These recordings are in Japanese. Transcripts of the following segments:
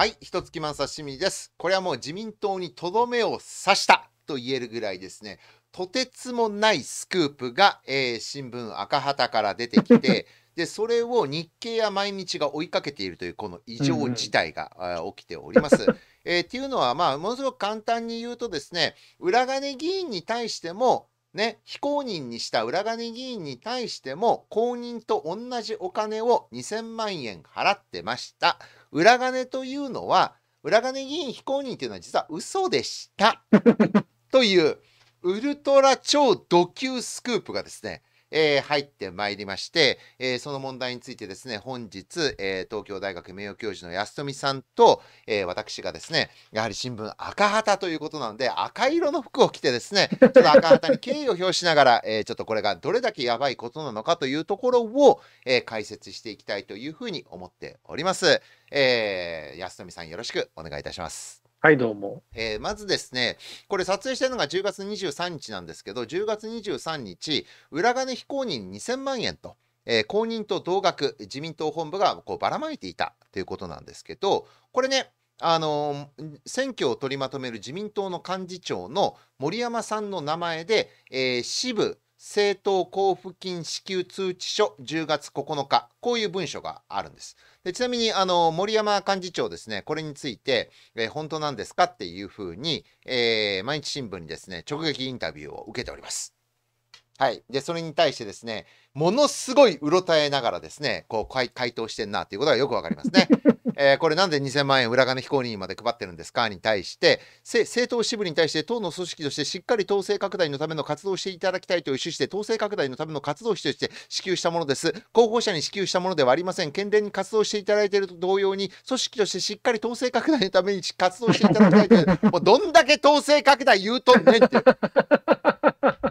はい、一月満刺身です。これはもう自民党にとどめを刺したと言えるぐらいですね、とてつもないスクープが、えー、新聞赤旗から出てきて、でそれを日経や毎日が追いかけているというこの異常事態が、うんうん、起きております。えー、っていうのは、まあ、ものすごく簡単に言うとですね、裏金議員に対しても、ね、非公認にした裏金議員に対しても公認と同じお金を2000万円払ってました裏金というのは、裏金議員非公認というのは実は嘘でした。という、ウルトラ超ド級スクープがですね、えー、入ってまいりまして、えー、その問題についてですね、本日、えー、東京大学名誉教授の安富さんと、え私がですね、やはり新聞赤旗ということなので、赤色の服を着てですね、ちょっと赤旗に敬意を表しながら、えちょっとこれがどれだけやばいことなのかというところを、え解説していきたいというふうに思っております。え安富さんよろしくお願いいたします。はい、どうも。えー、まずですね、これ撮影してるのが10月23日なんですけど、10月23日、裏金非公認2000万円と。えー、公認と同額、自民党本部がこうばらまいていたということなんですけど、これね、あのー、選挙を取りまとめる自民党の幹事長の森山さんの名前で、えー、支部、政党交付金支給通知書10月9日、こういう文書があるんです。でちなみに、あの、森山幹事長ですね、これについて、えー、本当なんですかっていうふうに、えー、毎日新聞にですね、直撃インタビューを受けております。はい。で、それに対してですね、ものすごいうろたえながらですね、こう、回答してんなっていうことがよくわかりますね。えー、これなんで2000万円裏金非公認まで配ってるんですかに対して政党支部に対して党の組織としてしっかり統制拡大のための活動をしていただきたいという趣旨で統制拡大のための活動費として支給したものです候補者に支給したものではありません県連に活動していただいていると同様に組織としてしっかり統制拡大のために活動していただきたいという もうどんだけ統制拡大言うとんねんって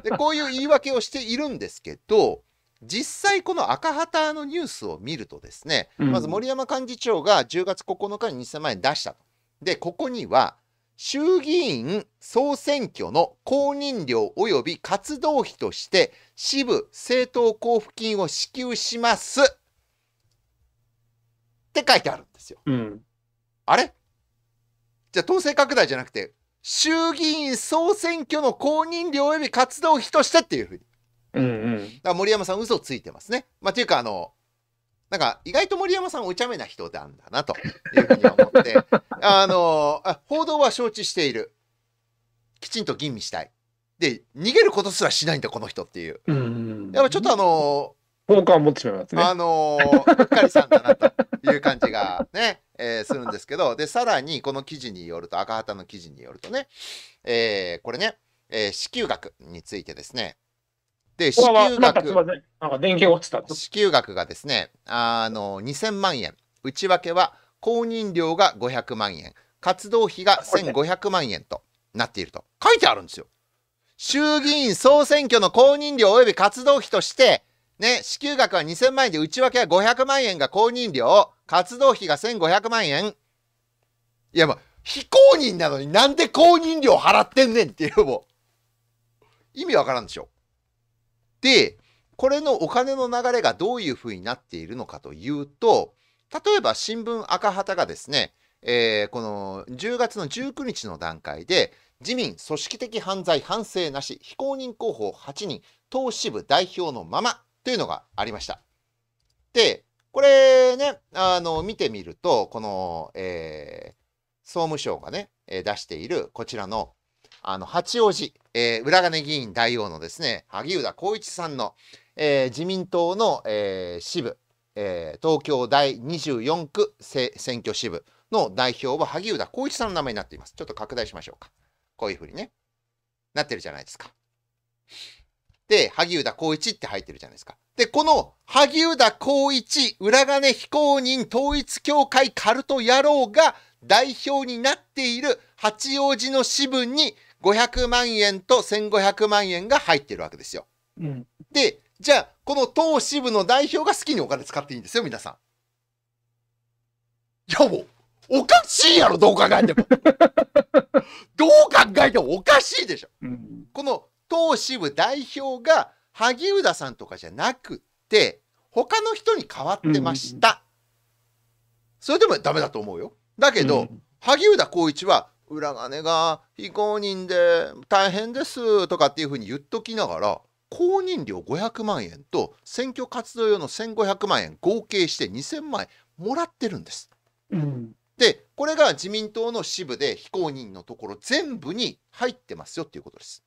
でこういう言い訳をしているんですけど実際この赤旗のニュースを見るとですね、うん、まず森山幹事長が10月9日に2000万円出したと。で、ここには、衆議院総選挙の公認料及び活動費として支部政党交付金を支給しますって書いてあるんですよ。うん、あれじゃあ党勢拡大じゃなくて衆議院総選挙の公認料及び活動費としてっていうふうにうんうん、だから森山さん嘘ついてますね。まあ、というかあのなんか意外と森山さんお茶目な人なんだなというふうに思って あのあ報道は承知しているきちんと吟味したいで逃げることすらしないんだこの人っていう、うんうん、やっぱちょっとあの好感を持ってしまいますねあのうっかりさんだなという感じがね、えー、するんですけどでさらにこの記事によると赤旗の記事によるとね、えー、これね、えー、支給額についてですねで、支給額、支給額がですね、あの、2000万円。内訳は、公認料が500万円、活動費が1500万円となっていると。書いてあるんですよ。衆議院総選挙の公認料及び活動費として、ね、支給額は2000万円で、内訳は500万円が公認料、活動費が1500万円。いや、もう非公認なのになんで公認料払ってんねんっていう、もう。意味わからんでしょ。で、これのお金の流れがどういうふうになっているのかというと、例えば新聞赤旗がですね、えー、この10月の19日の段階で、自民組織的犯罪反省なし非公認候補8人党支部代表のままというのがありました。で、これね、あの、見てみると、この、えー、総務省がね、出しているこちらのあの、八王子、えー、裏金議員大王のですね、萩生田光一さんの、えー、自民党の、えー、支部、えー、東京第24区せ選挙支部の代表は萩生田光一さんの名前になっています。ちょっと拡大しましょうか。こういうふうにね、なってるじゃないですか。で、萩生田光一って入ってるじゃないですか。で、この萩生田光一、裏金非公認統一協会カルト野郎が代表になっている八王子の支部に500万円と1500万円が入ってるわけですよ。うん、で、じゃあ、この投資部の代表が好きにお金使っていいんですよ、皆さん。いや、もう、おかしいやろ、どう考えても。どう考えてもおかしいでしょ。うん、この投資部代表が、萩生田さんとかじゃなくて、他の人に変わってました。うん、それでもダメだと思うよ。だけど、うん、萩生田光一は裏金が非公認で大変ですとかっていうふうに言っときながら公認料500万円と選挙活動用の1500万円合計して2000万円もらってるんです。うん、でこれが自民党の支部で非公認のところ全部に入ってますよっていうことです。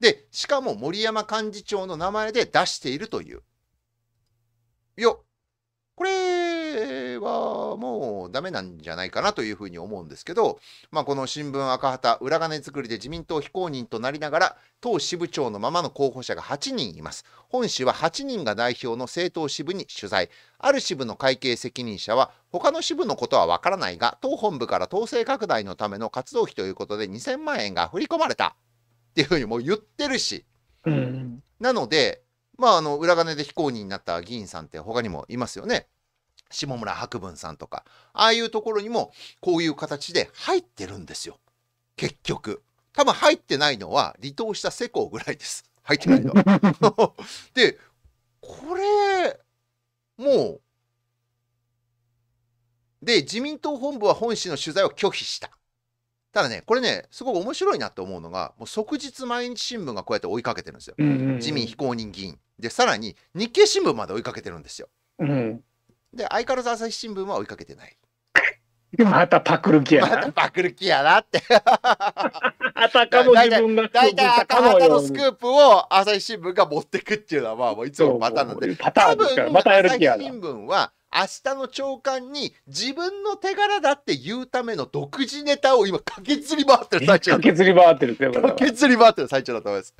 でしかも森山幹事長の名前で出しているという。いやはもうダメなんじゃないかなというふうに思うんですけど、まあ、この新聞赤旗裏金作りで自民党非公認となりながら党支部長のままの候補者が8人います本市は8人が代表の政党支部に取材ある支部の会計責任者は他の支部のことはわからないが党本部から党勢拡大のための活動費ということで2000万円が振り込まれたっていうふうにもう言ってるし、うん、なのでまあ、あの裏金で非公認になった議員さんって他にもいますよね。下村博文さんとか、ああいうところにもこういう形で入ってるんですよ。結局。多分入ってないのは離党した世耕ぐらいです。入ってないの。で、これ、もう、で、自民党本部は本市の取材を拒否した。ただね、これね、すごく面白いなと思うのが、もう即日毎日新聞がこうやって追いかけてるんですよ。自民非公認議員。で、さらに日経新聞まで追いかけてるんですよ。うん、で、相変わらず朝日新聞は追いかけてない。またパクる気やな。またパクる気やなってあたかも自分が。大体、赤旗のスクープを朝日新聞が持ってくっていうのは、まあ、もういつもパターンなんで。パターンですから、またやる気やな。朝日新聞は、明日の朝刊に自分の手柄だって言うための独自ネタを今、駆けずり回ってる最中。駆けずり回ってるって。駆けずり回ってる最中だと思います。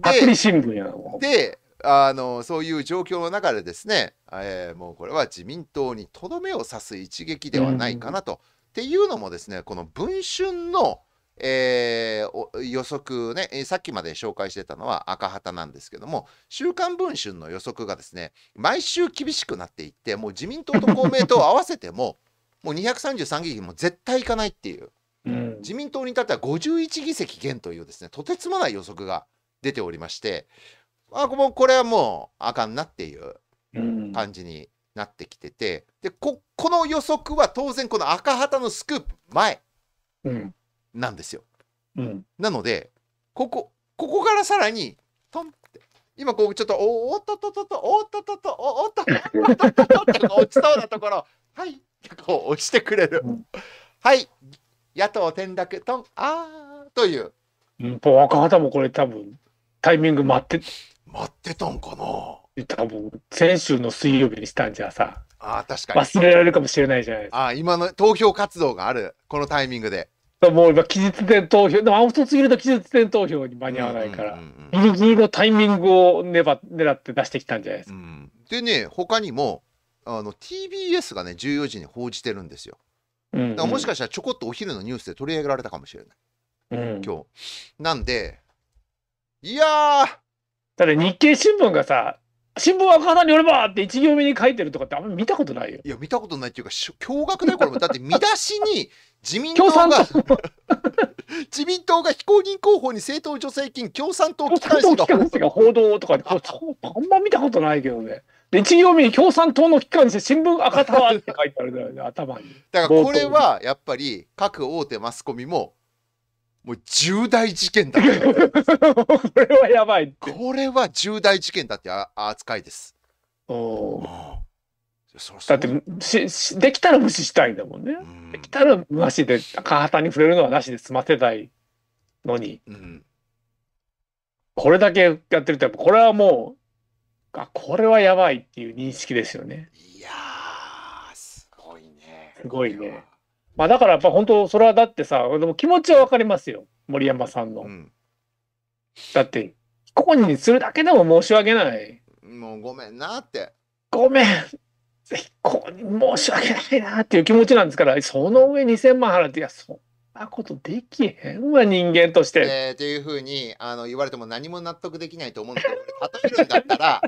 パクリ新聞やな。で、あのそういう状況の中でですね、えー、もうこれは自民党にとどめを刺す一撃ではないかなと。うん、っていうのもですねこの文春の、えー、予測ねさっきまで紹介してたのは赤旗なんですけども「週刊文春」の予測がですね毎週厳しくなっていってもう自民党と公明党を合わせても もう233議席も絶対いかないっていう、うん、自民党に至っては51議席減というですねとてつもない予測が出ておりましてあもうこれはもうあかんなっていう感じになってきてて、でここの予測は当然この赤旗のスクープ前なんですよ。うん、なのでここここからさらにトンって今こうちょっとおおっとっとっとおっとっとっとおおっとっとっとっと落ちそうなところ はいこう落ちてくれる、はい野党転落トンああという、うん、赤旗もこれ多分タイミング待って待ってたんかな多分、先週の水曜日にしたんじゃさ。あ確かに。忘れられるかもしれないじゃないですか。ああ、今の投票活動がある。このタイミングで。もう今、期日前投票、でもアウトすぎると期日前投票に間に合わないから、ギリギリのタイミングをねば狙って出してきたんじゃないですか。うん、でね、他にも、あの TBS がね、14時に報じてるんですよ。うんだからもしかしたらちょこっとお昼のニュースで取り上げられたかもしれない。うん、今日。なんで、いやだって日経新聞がさ、新聞は赤さんによればって一行目に書いてるとかってあんまり見たことないよ。いや、見たことないっていうか、驚愕だよ、これも。だって見出しに 自民党が、自民党が非公認候補に政党助成金、共産党機関紙が報道とか、あんま見たことないけどね。で、一行目に共産党の機関紙、新聞赤タワーって書いてあるんだよね、頭に。だからこれはやっぱり各大手マスコミももう重大事件だ これはやばいこれは重大事件だって扱いです。おお。だってしし、できたら無視したいんだもんね。んできたら無視で、赤旗に触れるのはなしで済ませたいのに、うん、これだけやってると、これはもう、あ、これはやばいっていう認識ですよね。いやすごいね。すごいね。まあだからやっぱ本当それはだってさでも気持ちは分かりますよ森山さんの、うん、だって非公認にするだけでも申し訳ないもうごめんなってごめん非公認申し訳ないなっていう気持ちなんですからその上2000万払っていやそんなことできへんわ人間として。えー、っていうふうにあの言われても何も納得できないと思うんだけど例えるんだったら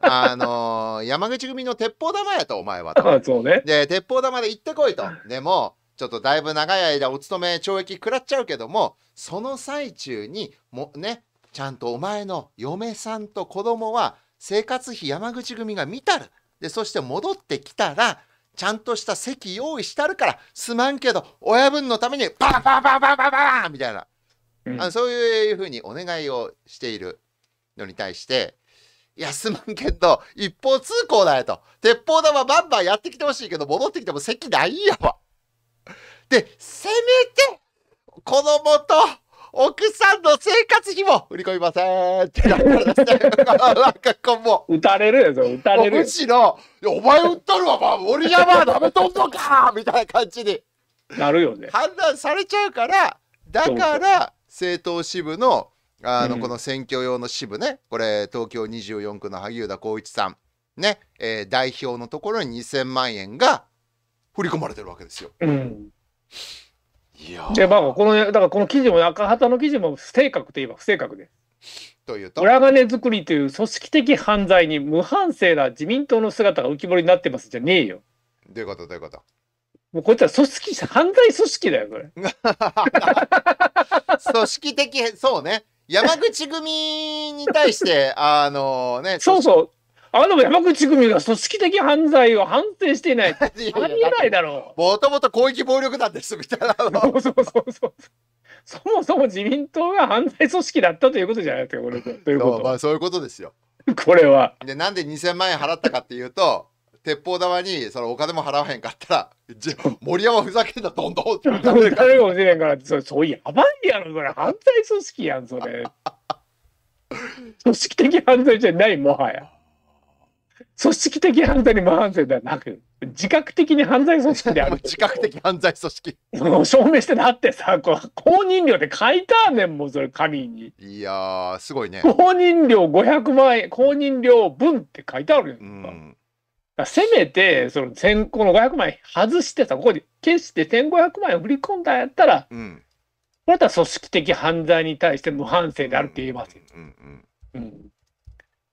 あのー、山口組の鉄砲玉やとお前はと。そうね、で鉄砲玉で行ってこいと。でもちょっとだいぶ長い間お勤め懲役食らっちゃうけどもその最中にもねちゃんとお前の嫁さんと子供は生活費山口組が見たるでそして戻ってきたらちゃんとした席用意したるからすまんけど親分のためにバンバンバンバンバンバンみたいな、うん、あそういうふうにお願いをしているのに対していやすまんけど一方通行だよと鉄砲玉バンバンやってきてほしいけど戻ってきても席ないやわ。で、せめて、子供と、奥さんの生活費も振り込みませんってなったらですなんかこうも打たれるよ、そ打たれる。むしろ、お前打ったるわ、まあ、俺やば、ダメとんのかみたいな感じに。なるよね。判断されちゃうから、だから、政党支部の、あの、この選挙用の支部ね、うん、これ、東京24区の萩生田光一さん、ね、えー、代表のところに2000万円が振り込まれてるわけですよ。うんいやで、まあ、この、だからこの記事も、赤旗の記事も不正確といえば不正確で。というと。裏金作りという組織的犯罪に無反省な自民党の姿が浮き彫りになってますじゃねえよ。どういうことどういうこともうこいつは組織、犯罪組織だよ、これ。組織的、そうね。山口組に対して、あのね。そうそう。あの山口組が組織的犯罪を反省していない。ありえないだろう。もともと広域暴力団です、みたいな。そうそうそうそう。そもそも自民党が犯罪組織だったということじゃないですか、これ。ということまあ、そういうことですよ。これは。で、なんで2000万円払ったかっていうと、鉄砲玉にそのお金も払わへんかったら、森山ふざけんな、どんどんって。かもしれんから、そそうやばいやろ、それ。犯罪組織やん、それ。組織的犯罪じゃない、もはや。組織的犯罪に模反省ではなく、自覚的に犯罪組織である。自覚的犯罪組織。証明してだってさ、こ公認料で書いたねんもん、それ紙に。いやすごいね。公認料500万円、公認料分って書いてあるやんうんせめてその先の500万円外してさここで消して1500万円振り込んだんやったら、うん、これだったら組織的犯罪に対して無反省であるって言えますよ。うん、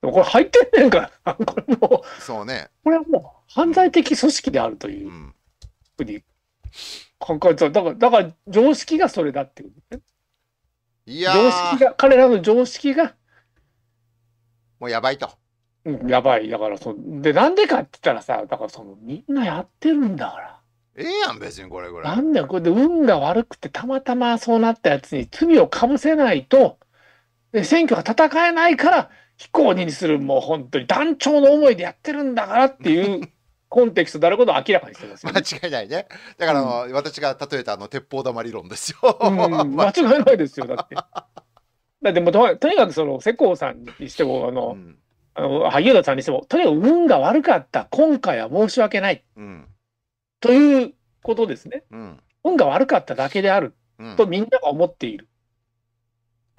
これ入ってんねんから、これもそうね。これはもう犯罪的組織であるというふうに考えただから、だから常識がそれだっていう、ね。いや常識が、彼らの常識が。もうやばいと。うん、やばい。だからそ、で、なんでかって言ったらさ、だからその、みんなやってるんだから。ええやん、別にこれぐらい。なんだよ、これで運が悪くて、たまたまそうなったやつに罪をかぶせないと、で選挙が戦えないから、非公認にするもう本当に団長の思いでやってるんだからっていう コンテクストであることを明らかにしてます、ね、間違いないね。だから、うん、私が例えたあの鉄砲玉理論ですよ。うん、間違いないですよ。だって。だってもととにかくその世耕さんにしてもあの、うん、あの萩生田さんにしてもとにかく運が悪かった今回は申し訳ない、うん、ということですね、運が悪かっただけである、とみんなが思っている、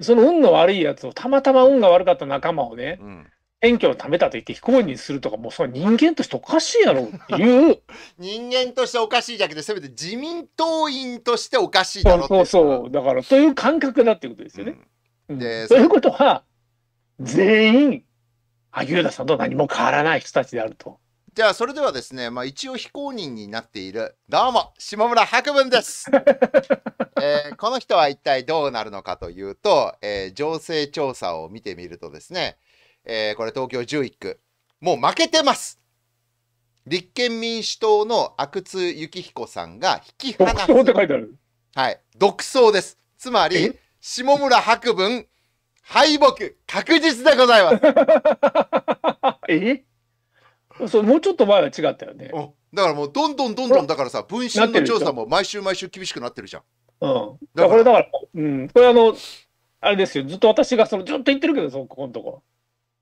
その運の悪いやつを、たまたま運が悪かった仲間をね、うん選挙を貯めたと言って非公認にするとか、もうその人間としておかしいやろっていう。人間としておかしいじゃなくて、せめて自民党員としておかしいだろうそうそうだから、そういう感覚だっていうことですよね。うん、ということは、全員、萩生田さんと何も変わらない人たちであると。じゃあそれではですね、まあ、一応非公認になっているどうも下村博文です、えー、この人は一体どうなるのかというと、えー、情勢調査を見てみるとですね、えー、これ東京11区もう負けてます立憲民主党の阿久津幸彦さんが引き離すはい独走ですつまり下村博文敗北確実でございます えそうもうちょっと前は違ったよねだからもうどんどんどんどんだからさ分身の調査も毎週毎週厳しくなってるじゃんうんだからこれだからうんこれあのあれですよずっと私がそのずっと言ってるけどそこのとこ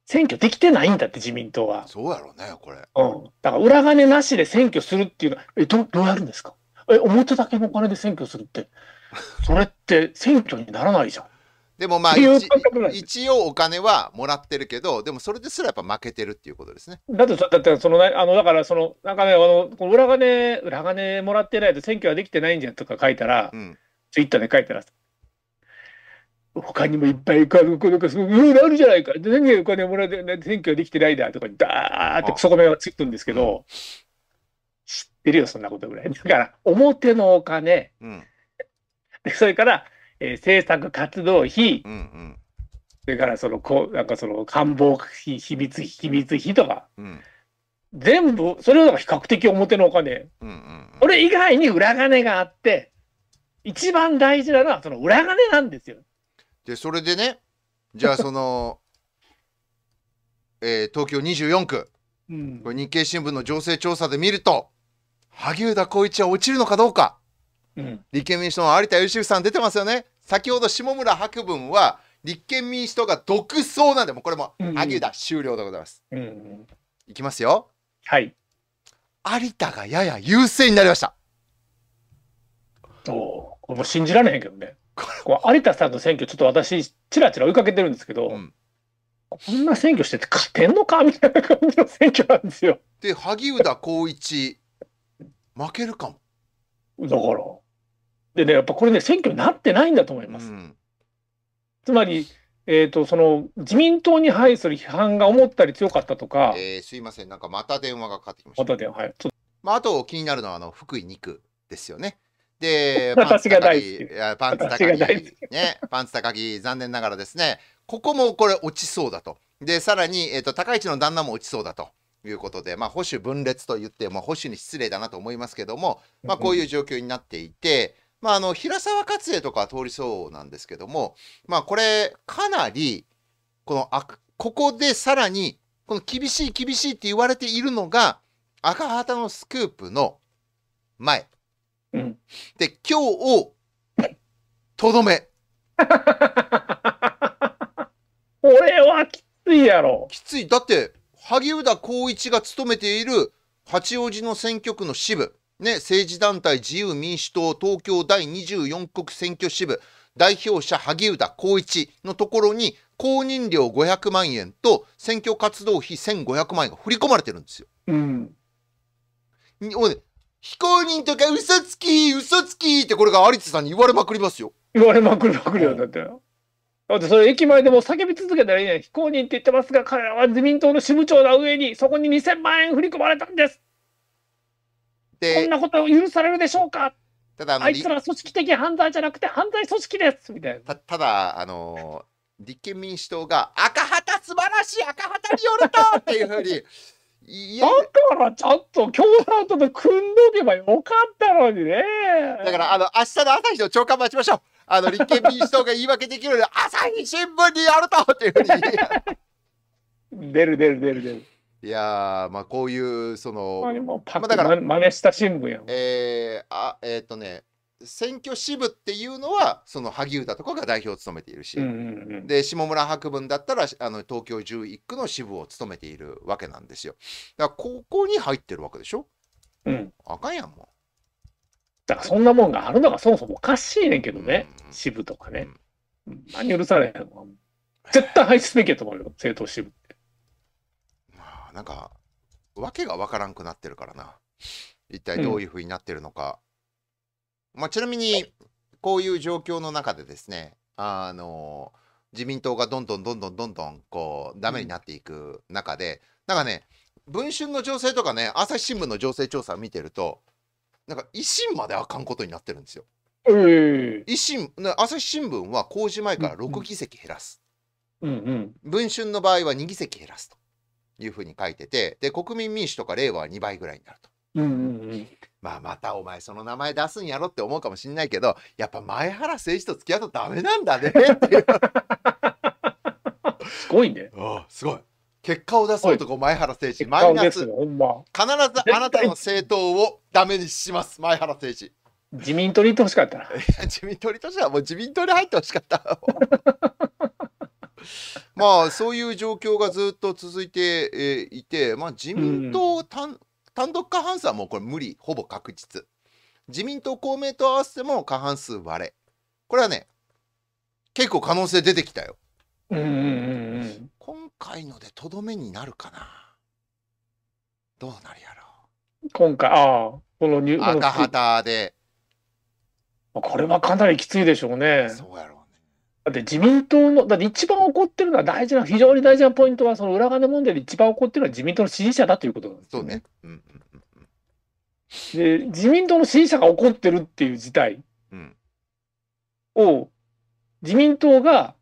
選挙できてないんだって自民党はそうやろうねこれうんだから裏金なしで選挙するっていうのはえどどうやるんですかえ表だけのお金で選挙するってそれって選挙にならないじゃんでもまあ一、一応お金はもらってるけど、でもそれですらやっぱ負けてるっていうことですね。だって、だってそのあのだからその、なんかね、あの裏金、裏金もらってないと選挙はできてないんじゃんとか書いたら、うん、ツイッターで書いたら、他にもいっぱいいろいろあるじゃないか、全然お金もらってない、選挙はできてないだとか、だーってそこめはつくんですけど、うん、知ってるよ、そんなことぐらい。だから、表のお金、うん、それから、えー、制作活動費、うんうん、それからそのこなんかその官房費、秘密費、秘密費とか、うん、全部、それは比較的表のお金、うんうん、それ以外に裏金があって、一番大事なのはその裏金なんですよ。で、それでね、じゃあその、えー、東京24区、うん、これ日経新聞の情勢調査で見ると、萩生田光一は落ちるのかどうか。うん、立憲民主党の有田芳生さん出てますよね先ほど下村博文は立憲民主党が独走なんでもこれも萩生田終了でございます、うんうん、いきますよはい有田がやや優勢になりましたおこれも信じられへんけどねこれ有田さんの選挙ちょっと私ちらちら追いかけてるんですけど、うん、こんな選挙してて勝てんのかみたいな感じの選挙なんですよで萩生田光一負けるかもだからでね、やっぱこれね、選挙になってないんだと思います。うん、つまり、えーと、その自民党に配する批判が思ったり強かったとか、えー、すいません、なんかまた電話がかかってきました。また電話、はい。まあ、あと気になるのはあの福井2区ですよね。で、パンツ高木、パンツ高木、ね、パンツ高木、残念ながらですね、ここもこれ落ちそうだと。で、さらに、えーと、高市の旦那も落ちそうだと。いうことで、まあ、保守分裂と言って、まあ、保守に失礼だなと思いますけども、まあ、こういう状況になっていて、まあ、あの平沢勝栄とか通りそうなんですけども、まあ、これかなりこのあここでさらにこの厳しい厳しいって言われているのが赤旗のスクープの前、うん、で今日をとどめ これはきついやろきついだって萩生田光一が務めている八王子の選挙区の支部ね、政治団体自由民主党東京第24国選挙支部代表者萩生田光一のところに公認料500万円と選挙活動費1500万円が振り込まれてるんですよ。うん、ね、非公認とか嘘つき嘘つきってこれが有田さんに言われまくりますよ。言われまくりまくりよだって。だってそれ駅前でも叫び続けたらいいね非公認って言ってますが彼らは自民党の支部長の上にそこに2000万円振り込まれたんですこんなこと許されるでしょうかただあのいつら組織的犯罪じゃなくて犯罪組織ですみたいなただあのー、立憲民主党が「赤旗素晴らしい赤旗によると!」っていうふうに。だからちゃんと共産党と組んどけばよかったのにね。だからあの明日の朝日の朝刊待ちましょう。あの立憲民主党が言い訳できるので朝日新聞にやるとっていうふうに。出る出る出る出る。いやまあこういうその、まだから真似した新聞やえー、あえー、っとね選挙支部っていうのはその萩生田とかが代表を務めているし、うんうんうん、で下村博文だったらあの東京11区の支部を務めているわけなんですよだからここに入ってるわけでしょうんあかんやんもうだからそんなもんがあるのがそもそもおかしいねんけどね、うん、支部とかね、うん、何許されへんの絶対廃止すべきやと思うよ政党支部ってなんか、わけがわからんくなってるからな。一体どういうふうになってるのか。うん、まあ、ちなみに、こういう状況の中でですね、あの自民党がどんどんどんどんどんどんこうダメになっていく中で、うん、なんかね文春の情勢とかね朝日新聞の情勢調査見てるとなんか維新まであかんことになってるんですよ。維新朝日新聞は公示前から6議席減らす、うんうん、文春の場合は2議席減らすいうふうに書いててで国民民主とか令和は2倍ぐらいになると。うんうんうん、まあまたお前その名前出すんやろって思うかもしんないけどやっぱ前原誠司と付き合うとダメなんだねっていうすごいねああすごい結果を出す男前原誠司マイナス、ま、必ずあなたの政党をダメにします前原誠司自民党にいってほしかったな自民党に行ってほしかったもう自民党に入ってほしかったまあそういう状況がずっと続いて、いて、まあ、自民党単うん、単独過半数はもうこれ無理ほぼ確実自民党公明党合わせても過半数割れこれはね結構可能性出てきたよ。うんうんうんうん、今回のでとどめになるかなどうなるやろう今回ああこの赤旗でこれはかなりきついでしょうねそうやろだって自民党の、だって一番怒ってるのは大事な、非常に大事なポイントは、その裏金問題で一番怒ってるのは自民党の支持者だということなんです。そうね。うんで、自民党の支持者が怒ってるっていう事態を、自民党が、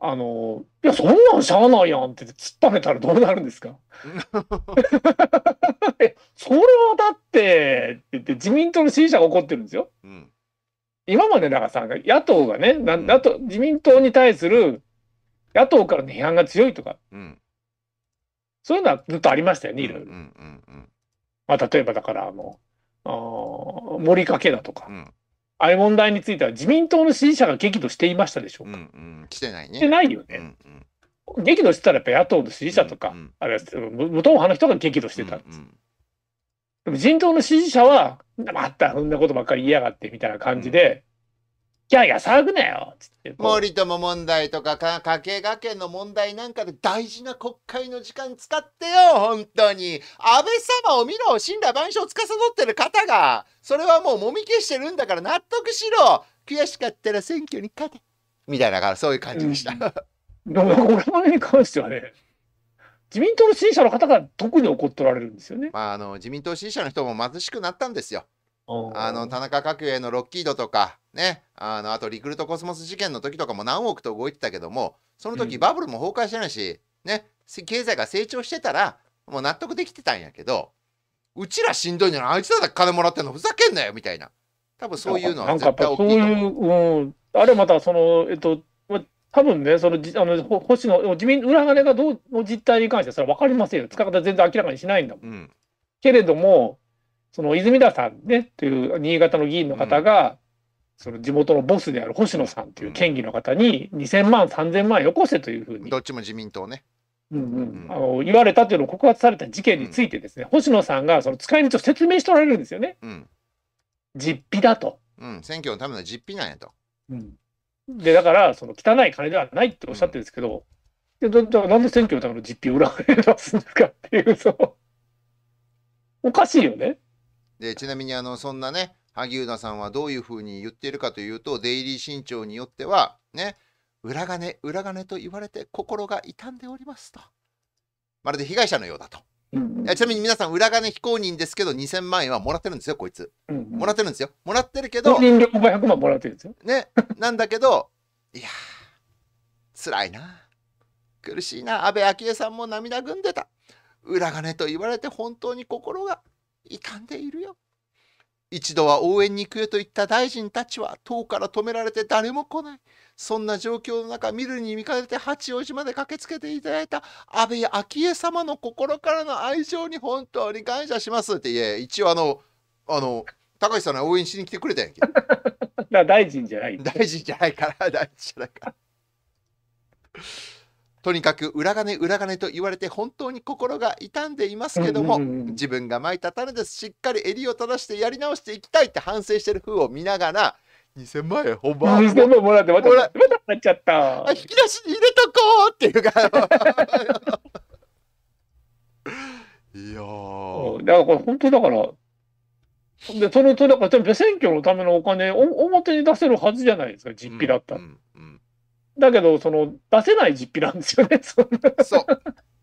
あの、いや、そんなんしゃあないやんって突っぱめたらどうなるんですか それはだって、って言って自民党の支持者が怒ってるんですよ。うん今までだからさ、野党がね、な自民党に対する野党からの批判が強いとか、うん、そういうのはずっとありましたよね、いろいろ。まあ、例えばだからあの、あ森かけだとか、うん、ああいう問題については自民党の支持者が激怒していましたでしょうか。うんうん、してないね。してないよね。うんうん、激怒してたらやっぱ野党の支持者とか、うんうん、あるいは無党派の人が激怒してたんです。うんうんでも人党の支持者は、またそんなことばっかり言いやがってみたいな感じで、キャーキャー騒ぐなよっつって森友問題とかか家計学園の問題なんかで大事な国会の時間使ってよ本当に安倍様を見ろ信頼万象を司ってる方がそれはもうもみ消してるんだから納得しろ悔しかったら選挙に勝てみたいなからそういう感じでした。うん、だ かこれに関してはね自民党の支持者の方が特に怒っておられるんですよね。まあ、あの自民党支持者の人も貧しくなったんですよ。あの田中角栄のロッキードとか、ね、あのあとリクルートコスモス事件の時とかも何億と動いてたけどもその時バブルも崩壊してないし、うん、ね、経済が成長してたらもう納得できてたんやけどうちらしんどいのにあいつらだけ金もらってんのふざけんなよみたいな多分そういうのは絶対大きいと思う。なんかそういう、うん、あれまたその、えっと多分ね、そのあの星野、自民、裏金がどうの実態に関してはそれは分かりませんよ、使い方全然明らかにしないんだもん。うん、けれども、その泉田さんね、という新潟の議員の方が、うん、その地元のボスである星野さんという県議の方に、2000万、3000万よこせというふうに。どっちも自民党ね。うんうん、あの言われたというのを告発された事件についてですね、うん、星野さんがその使い道を説明しておられるんですよね。うん、実費だと。うん、選挙のための実費なんやと。うん、で、だから、その汚い金ではないっておっしゃってるんですけど、うん、でだなんで選挙のための実費を裏返出すんですかっていう、そ おかしいよね。で、ちなみに、あの、そんなね、萩生田さんはどういうふうに言っているかというと、デイリー新潮によっては、ね、裏金、裏金と言われて心が痛んでおりますと。まるで被害者のようだと。うんうん、ちなみに皆さん、裏金非公認ですけど、2000万円はもらってるんですよ、こいつ。うんうん、もらってるんですよ。もらってるけど。人500万もらってるんですよ。ね。なんだけど、いやー、辛いな。苦しいな。安倍昭恵さんも涙ぐんでた。裏金と言われて本当に心が痛んでいるよ。一度は応援に行くよと言った大臣たちは党から止められて誰も来ない。そんな状況の中、見るに見かねて八王子まで駆けつけていただいた安倍昭恵様の心からの愛情に本当に感謝しますって言え、一応あの、あの、高橋さんが応援しに来てくれたんやけど。大臣じゃない。大臣じゃないから、大臣じゃないから。とにかく裏金裏金と言われて本当に心が痛んでいますけども、自分がまいた種ですしっかり襟を正してやり直していきたいって反省してる風を見ながら2000万円ほぼ2000万円もらってまたまたなっちゃった引き出しに入れとこうっていうかいや だからこれ本当だからでそのとだから選挙のためのお金を表に出せるはずじゃないですか実費だったら。うんうんだけど、その、出せない実費なんですよね。そう。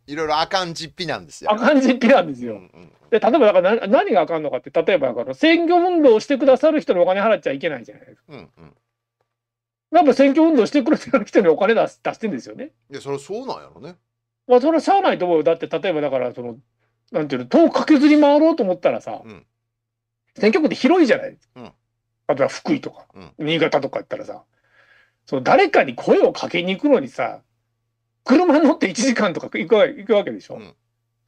いろいろあかん実費なんですよ。あかん実費なんですよ。うんうん、で、例えば、だから何、何があかんのかって、例えば、だから、選挙運動をしてくださる人にお金払っちゃいけないじゃないですか。うんうん。やっぱ選挙運動してくる人にお金出す出してんですよね。いや、それそうなんやろね。まあ、それはしゃあないと思うよ。だって、例えば、だから、その、なんていうの、党駆けずり回ろうと思ったらさ、うん、選挙区って広いじゃないですか。うん、例えば、福井とか、新潟とかやったらさ。うんその誰かに声をかけに行くのにさ、車乗って1時間とか行く行くわけでしょ。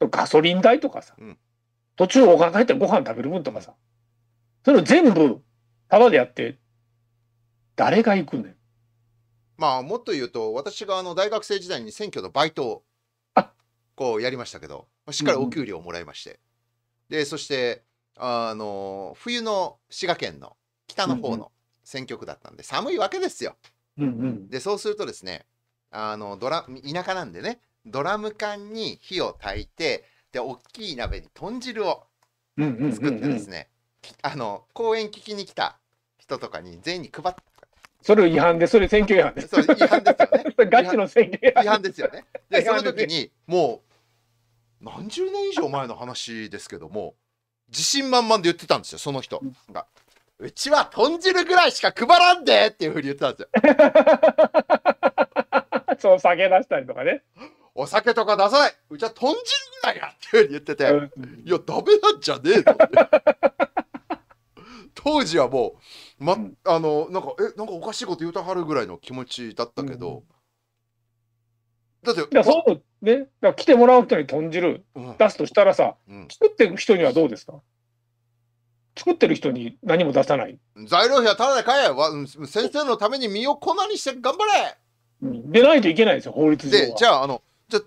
うん、ガソリン代とかさ、うん、途中お金入ってご飯食べる分とかさ、それを全部タダでやって、誰が行くねまあ、もっと言うと、私があの大学生時代に選挙のバイトをこうやりましたけど、しっかりお給料をもらいまして、うん、でそしてあの冬の滋賀県の北の方の選挙区だったんで、寒いわけですよ。でそうするとですねあのドラ田舎なんでねドラム缶に火を焚いてで大きい鍋に豚汁を作ってですね、公園聞きに来た人とかに全員に配ったそれ違反でそれ選挙違反でそれ違反ですよね ガチの選挙違反ですよねでその時にもう何十年以上前の話ですけども自信満々で言ってたんですよその人が。うちは豚汁ぐらいしか配らんでっていうふうに言ってたんですよ。そう酒出したりとかね。お酒とか出さないうちは豚汁ぐらいやっていうふうに言ってて、うん、いやダメなんじゃねえの当時はもう、ま、あのなんかえなんかおかしいこと言うたはるぐらいの気持ちだったけど、うん、だってそうねだ来てもらう人に豚汁出すとしたらさ、うん、作ってく人にはどうですか作ってる人に何も出さない。材料費はただで買えわ、先生のために身を粉にして頑張れ、出ないといけないですよ、法律上で、じゃあ、あの、じゃ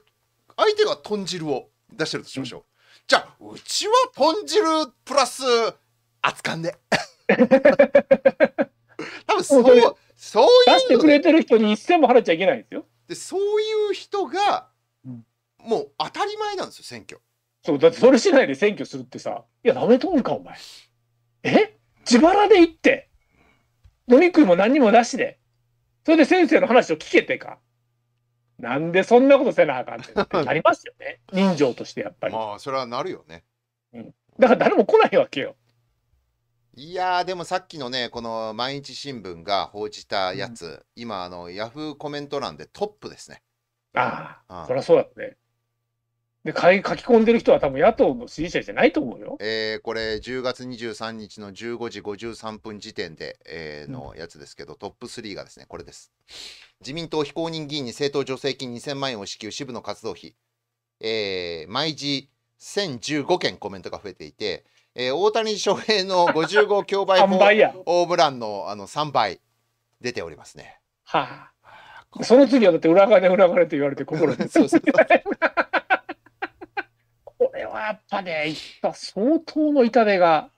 相手が豚汁を出してるとしましょう。うん、じゃあ、うちは豚汁プラス熱んで。多分そう、そういう。出してくれてる人に一銭も払っちゃいけないんですよ。で、そういう人が、もう当たり前なんですよ、選挙。そう、だってそれしないで選挙するってさ、いや、ダメと思か、お前。え自腹で行って飲み食いも何もなしでそれで先生の話を聞けてかなんでそんなことせなあかんって なりますよね人情としてやっぱりまあそれはなるよね、うん、だから誰も来ないわけよいやでもさっきのねこの毎日新聞が報じたやつ、うん、今あのヤフーコメント欄でトップですねああ、うん、そりゃそうだねで書き込んでる人は多分野党の支持者じゃないと思うよ。えー、これ10月23日の15時53分時点で、えー、のやつですけど、うん、トップ3がですねこれです。自民党非公認議員に政党助成金2000万円を支給支部の活動費、えー、毎時1015件コメントが増えていて、えー、大谷翔平の55競売ホームランのあの3倍出ておりますね。はあ、その次はだって裏金裏金と言われて心に。そうそうそうはやっぱね、相当の痛手が。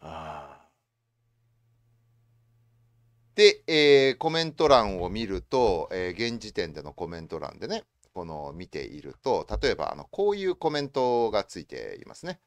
で、えー、コメント欄を見ると、えー、現時点でのコメント欄でね、この見ていると、例えばあのこういうコメントがついていますね。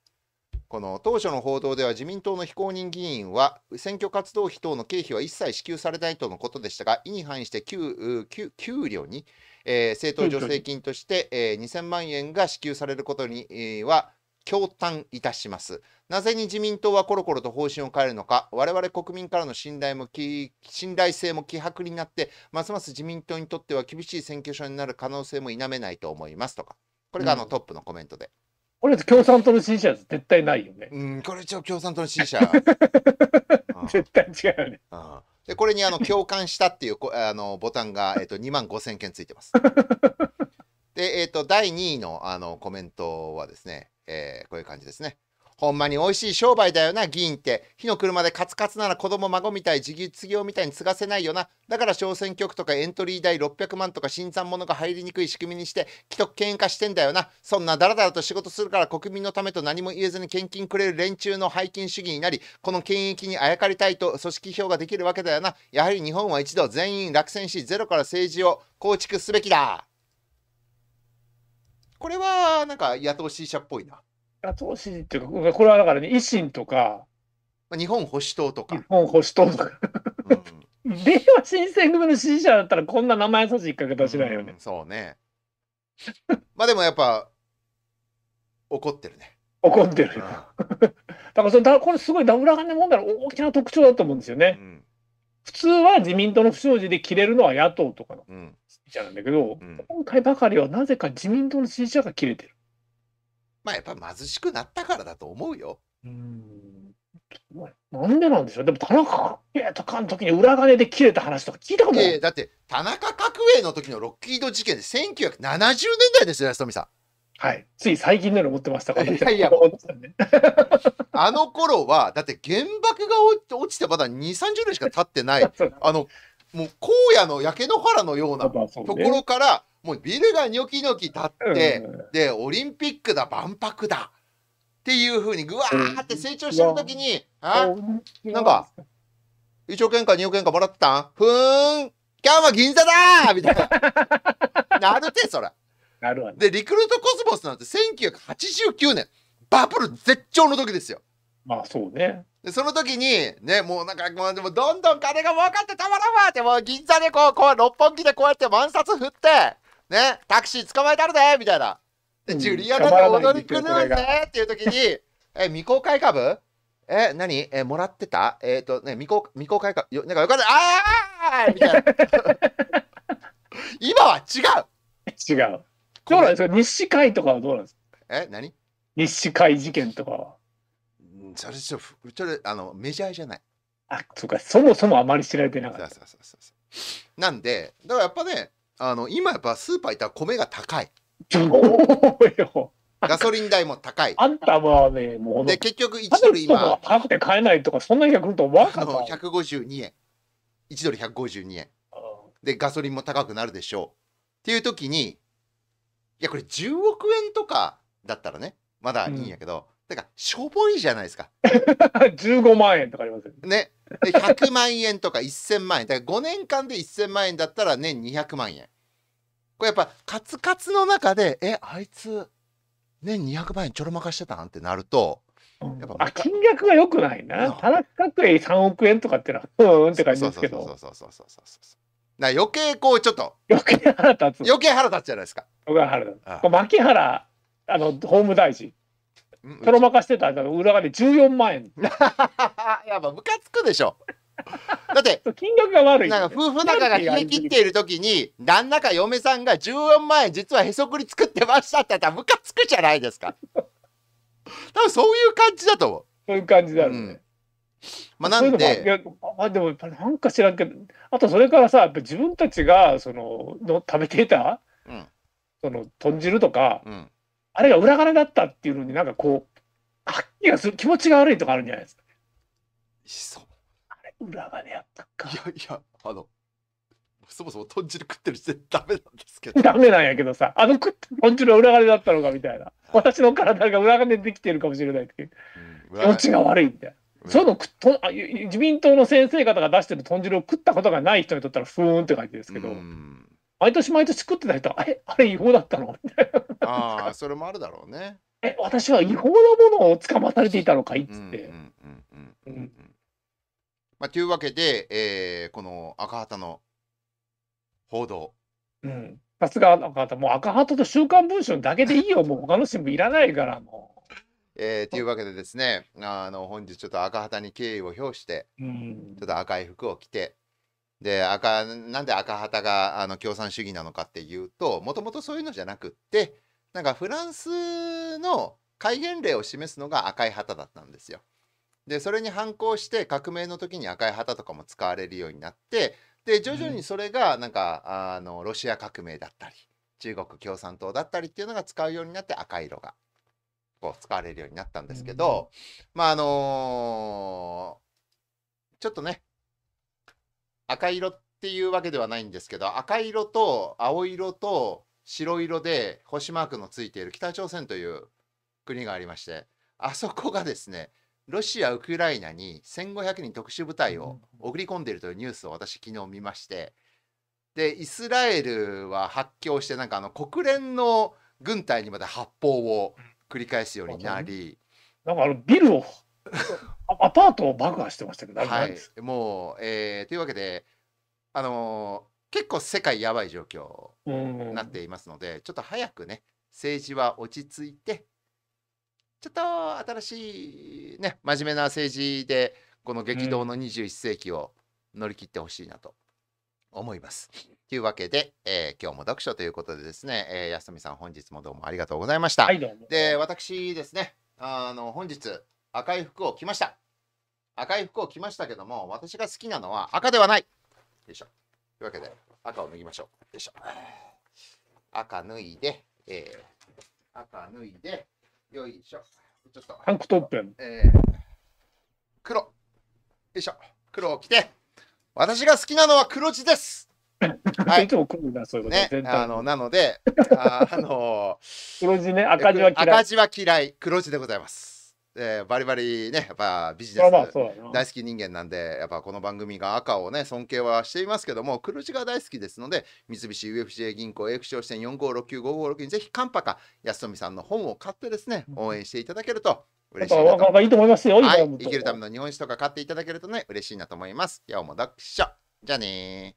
この当初の報道では自民党の非公認議員は選挙活動費等の経費は一切支給されないとのことでしたが、意に反して給給料に、えー、政党助成金として、えー、2000万円が支給されることには驚嘆いたします。なぜに自民党はコロコロと方針を変えるのか、我々国民からの信頼も信頼性も希薄になって、ますます自民党にとっては厳しい選挙者になる可能性も否めないと思いますとか、これがあのトップのコメントで。これ共産党の支持者絶対ないよね。うん、これ一応共産党の支持者。絶対違うよね。で、これにあの共感したっていうあのボタンが、えっと、2万5千件ついてます。で、えっと、第2位のあのコメントはですね、えー、こういう感じですね。ほんまに美味しい商売だよな、議員って。火の車でカツカツなら子供孫みたい、自立業みたいに継がせないよな。だから小選挙区とかエントリー代600万とか新参者が入りにくい仕組みにして、既得権化してんだよな。そんなダラダラと仕事するから国民のためと何も言えずに献金くれる連中の背金主義になり、この権益にあやかりたいと組織票ができるわけだよな。やはり日本は一度全員落選し、ゼロから政治を構築すべきだ。これはなんか野党支持者っぽいな。野党支持っていうか、これはだからね、維新とか、日本保守党とか。日本保守党とか。うん、令和新選組の支持者だったら、こんな名前優しい書き方しないよね。うん、そうね。まあでもやっぱ、怒ってるね。怒ってる。うん、だからそのこれすごいダブルハンデ問題の大きな特徴だと思うんですよね。うん、普通は自民党の不祥事で切れるのは野党とかの。うん者なんだけど、うん、今回ばかりはなぜか自民党の支持者が切れてる。まあやっぱ貧しくなったからだと思うよ。うん。なんでなんでしょう。でも田中角栄とかの時に裏金で切れた話とか聞いたことない。だって田中角栄の時のロッキード事件で1970年代ですよ、安富さん。はい。つい最近のよ持ってましたから、いやいや、あの頃は、だって原爆が落ちてまだ2、30年しか経ってない、あの、もう荒野の焼け野原のようなところから、もうビルがニョキニョキ立って、でオリンピックだ万博だっていうふうにぐわーって成長してる時に、あなんか1億円か2億円かもらってたんふーん今日は銀座だみたいななるてそれ。なるわ、ね、でリクルートコスモスなんて1989年バブル絶頂の時ですよまあそうね。でその時に、ね、もうなんか、もうでもどんどん金が儲かってたまらんわって、もう銀座でこう、こう六本木でこうやって万札振って、ね、タクシー捕まえたるでみたいな。で、ジュリアナが踊り狂うぜっていう時に、え、未公開株え、何え、もらってたえっ、ー、とね、未公未公開株、よなんかよかった、あーみたいな。今は違う違う。どうなんですか日誌会とかはどうなんですかえ、何日誌会事件とかは。それちょっとそれあのメジャーじゃないあそうかそもそもあまり知られてなかったそうそうそうそうなんでだからやっぱねあの今やっぱスーパー行ったら米が高いそうよガソリン代も高い。あんたはね、もう。で、結局1ドル今。高くて買えないとか、そんな日が来ると思わなかった。152円。1ドル152円。で、ガソリンも高くなるでしょう。っていう時に、いや、これ10億円とかだったらね、まだいいんやけど、だかしょぼいじゃないですか15 万円とかありますよねで100万円とか1000万円だから5年間で1000万円だったら年200万円これやっぱカツカツの中でえあいつ年200万円ちょろまかしてたんってなるとやっぱあ金額がよくないな田中角栄3億円とかってのはうんって感じですけどそうそうそうそうそうそうな余計こうちょっと余計腹立つ余計腹立つじゃないですか僕は腹立つああこれ牧原あの法務大臣とろまかしてた裏金14万円 やっぱムカつくでしょだって 金額が悪い、なんか夫婦仲が冷え切っている時に旦那か嫁さんが14万円実はへそくり作ってましたって言ったらムカつくじゃないですか 多分そういう感じだと思うそういう感じだろうね、うんまあ、なんでもあでもやっぱなんか知らんけどあとそれからさやっぱ自分たちがそのの食べていた、うん、その豚汁とか、うんあれが裏金だったっていうのになんかこう、はっきりする気持ちが悪いとかあるんじゃないですか。そう。あれ、裏金やったか。いやいや、あの、そもそも豚汁食ってる時点でダメなんですけど。ダメなんやけどさ、あの食っ豚汁は裏金だったのかみたいな。私の体が裏金できてるかもしれないっていう。うん、気持ちが悪いみたいな。そのと自民党の先生方が出してる豚汁を食ったことがない人にとったらふーんって感じですけど、うん、毎年毎年作ってた人は、え、あれ違法だったのみたいな。ああ、それもあるだろうね。え、私は違法なものを捕まされていたのかいっつって。うううんんんまあ、というわけで、えー、この赤旗の報道。うん。さすが赤旗、もう赤旗と週刊文春だけでいいよ、もう他の新聞いらないから、もう。えー、というわけでですねあの本日ちょっと赤旗に敬意を表して、うん、ちょっと赤い服を着て、で赤なんで赤旗があの共産主義なのかっていうともともとそういうのじゃなくってなんかフランスの戒厳令を示すのが赤い旗だったんですよ。でそれに反抗して革命の時に赤い旗とかも使われるようになってで徐々にそれがなんか、うん、あのロシア革命だったり中国共産党だったりっていうのが使うようになって赤色がこう使われるようになったんですけど、うん、まああのー、ちょっとね赤色っていうわけではないんですけど赤色と青色と白色で星マークのついている北朝鮮という国がありましてあそこがですねロシア・ウクライナに1500人特殊部隊を送り込んでいるというニュースを私昨日見ましてでイスラエルは発狂してなんかあの国連の軍隊にまで発砲を繰り返すようになりなんかあのビルを アパートを爆破してましたけど、はい、もう、えー、というわけで、あのー、結構世界やばい状況になっていますので、ちょっと早くね、政治は落ち着いて、ちょっと新しい、ね、真面目な政治で、この激動の21世紀を乗り切ってほしいなと思います。うん、というわけで、えー、今日も読書ということでですね、えー、安富さん、本日もどうもありがとうございました。はい、で、私ですね、あの本日、赤い服を着ました。赤い服を着ましたけども、私が好きなのは赤ではない。よいしょ。というわけで、赤を脱ぎましょう。しょ。赤脱いで、えー、赤脱いで、よいしょ。ちょっと。ンクトッえー、黒。よいしょ。黒を着て、私が好きなのは黒地です。はい、ね。あのなので、あの黒字ね、赤字は嫌い。赤字は嫌い、黒字でございます。えー、バリバリねやっぱビジネス大好き人間なんでやっぱこの番組が赤をね尊敬はしていますけども黒字が大好きですので三菱 UFJ 銀行 AF 商支店4 5 6 9 5 5 6にぜひカンパか安富さんの本を買ってですね応援していただけると嬉しいなといいと思いますよ、はい、生きるための日本史とか買っていただけるとね嬉しいなと思います今日も読書じゃあね